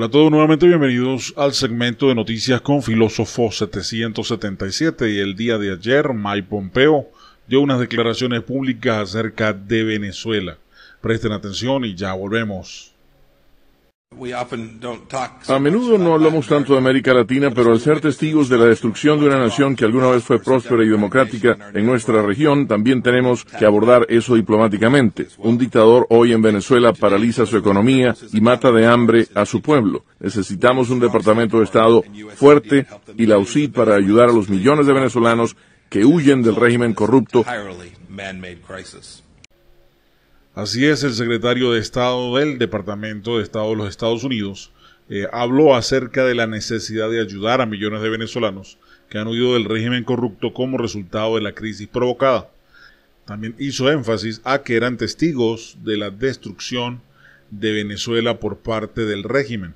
Hola a todos nuevamente, bienvenidos al segmento de noticias con Filósofo 777 y el día de ayer Mike Pompeo dio unas declaraciones públicas acerca de Venezuela. Presten atención y ya volvemos. A menudo no hablamos tanto de América Latina, pero al ser testigos de la destrucción de una nación que alguna vez fue próspera y democrática en nuestra región, también tenemos que abordar eso diplomáticamente. Un dictador hoy en Venezuela paraliza su economía y mata de hambre a su pueblo. Necesitamos un Departamento de Estado fuerte y la UCI para ayudar a los millones de venezolanos que huyen del régimen corrupto. Así es, el secretario de Estado del Departamento de Estado de los Estados Unidos eh, habló acerca de la necesidad de ayudar a millones de venezolanos que han huido del régimen corrupto como resultado de la crisis provocada. También hizo énfasis a que eran testigos de la destrucción de Venezuela por parte del régimen.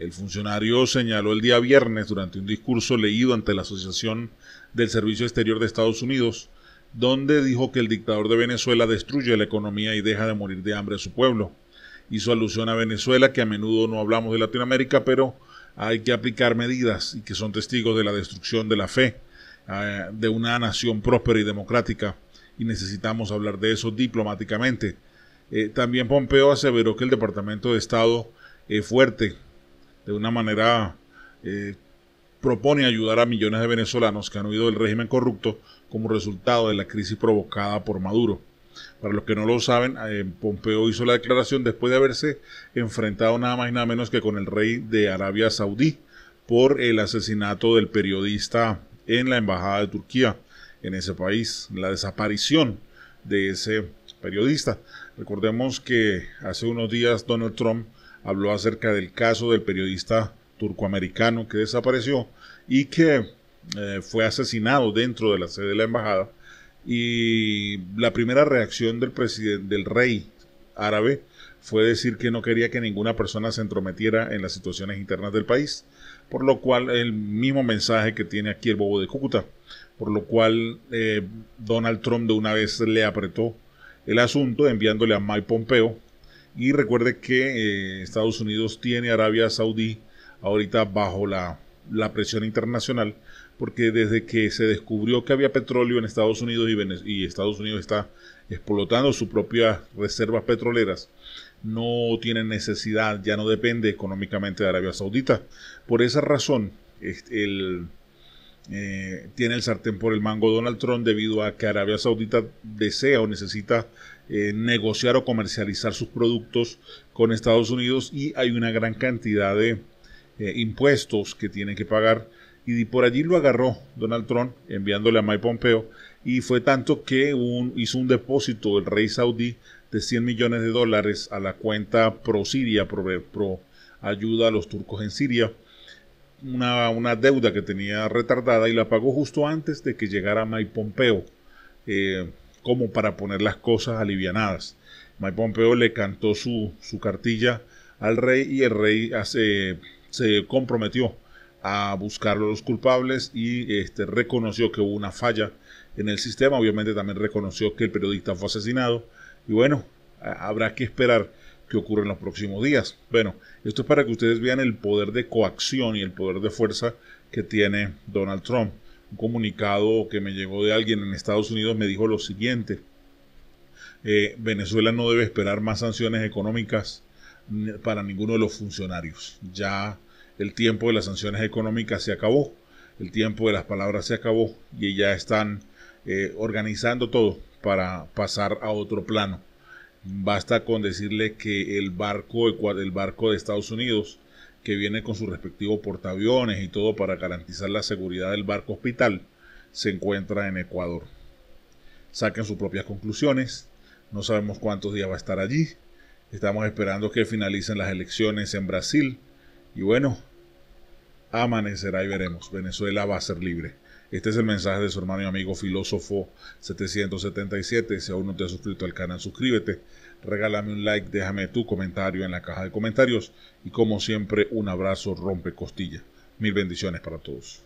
El funcionario señaló el día viernes durante un discurso leído ante la Asociación del Servicio Exterior de Estados Unidos donde dijo que el dictador de Venezuela destruye la economía y deja de morir de hambre a su pueblo. Hizo alusión a Venezuela, que a menudo no hablamos de Latinoamérica, pero hay que aplicar medidas y que son testigos de la destrucción de la fe eh, de una nación próspera y democrática, y necesitamos hablar de eso diplomáticamente. Eh, también Pompeo aseveró que el Departamento de Estado es fuerte, de una manera eh, propone ayudar a millones de venezolanos que han huido del régimen corrupto como resultado de la crisis provocada por Maduro. Para los que no lo saben, eh, Pompeo hizo la declaración después de haberse enfrentado nada más y nada menos que con el rey de Arabia Saudí por el asesinato del periodista en la embajada de Turquía en ese país, la desaparición de ese periodista. Recordemos que hace unos días Donald Trump habló acerca del caso del periodista turcoamericano que desapareció y que eh, fue asesinado dentro de la sede de la embajada y la primera reacción del, presidente del rey árabe fue decir que no quería que ninguna persona se entrometiera en las situaciones internas del país, por lo cual el mismo mensaje que tiene aquí el bobo de Cúcuta, por lo cual eh, Donald Trump de una vez le apretó el asunto enviándole a Mike Pompeo y recuerde que eh, Estados Unidos tiene Arabia Saudí ahorita bajo la la presión internacional, porque desde que se descubrió que había petróleo en Estados Unidos y, Estados Unidos está explotando sus propias reservas petroleras, no tiene necesidad, ya no depende económicamente de Arabia Saudita. Por esa razón, eh, tiene el sartén por el mango Donald Trump debido a que Arabia Saudita desea o necesita eh, negociar o comercializar sus productos con Estados Unidos y hay una gran cantidad de eh, impuestos que tiene que pagar. Y por allí lo agarró Donald Trump enviándole a Mike Pompeo y fue tanto que hizo un depósito el rey saudí de 100 millones de dólares a la cuenta pro Siria, pro, ayuda a los turcos en Siria, una, deuda que tenía retardada y la pagó justo antes de que llegara Mike Pompeo, eh, como para poner las cosas alivianadas. Mike Pompeo le cantó su, su cartilla al rey y el rey hace se comprometió a buscar a los culpables y este, reconoció que hubo una falla en el sistema. Obviamente también reconoció que el periodista fue asesinado. Y bueno, habrá que esperar qué ocurre en los próximos días. Bueno, esto es para que ustedes vean el poder de coacción y el poder de fuerza que tiene Donald Trump. Un comunicado que me llegó de alguien en Estados Unidos me dijo lo siguiente. Eh, Venezuela no debe esperar más sanciones económicas para ninguno de los funcionarios. Ya el tiempo de las sanciones económicas se acabó, el tiempo de las palabras se acabó y ya están eh, organizando todo para pasar a otro plano. Basta con decirle que el barco, barco de Estados Unidos, que viene con su respectivo portaaviones y todo para garantizar la seguridad del barco hospital, se encuentra en Ecuador. Saquen sus propias conclusiones, no sabemos cuántos días va a estar allí, Estamos esperando que finalicen las elecciones en Brasil. Y bueno, amanecerá y veremos. Venezuela va a ser libre. Este es el mensaje de su hermano y amigo filósofo 777. Si aún no te has suscrito al canal, suscríbete. Regálame un like, déjame tu comentario en la caja de comentarios. Y como siempre, un abrazo rompe costilla. Mil bendiciones para todos.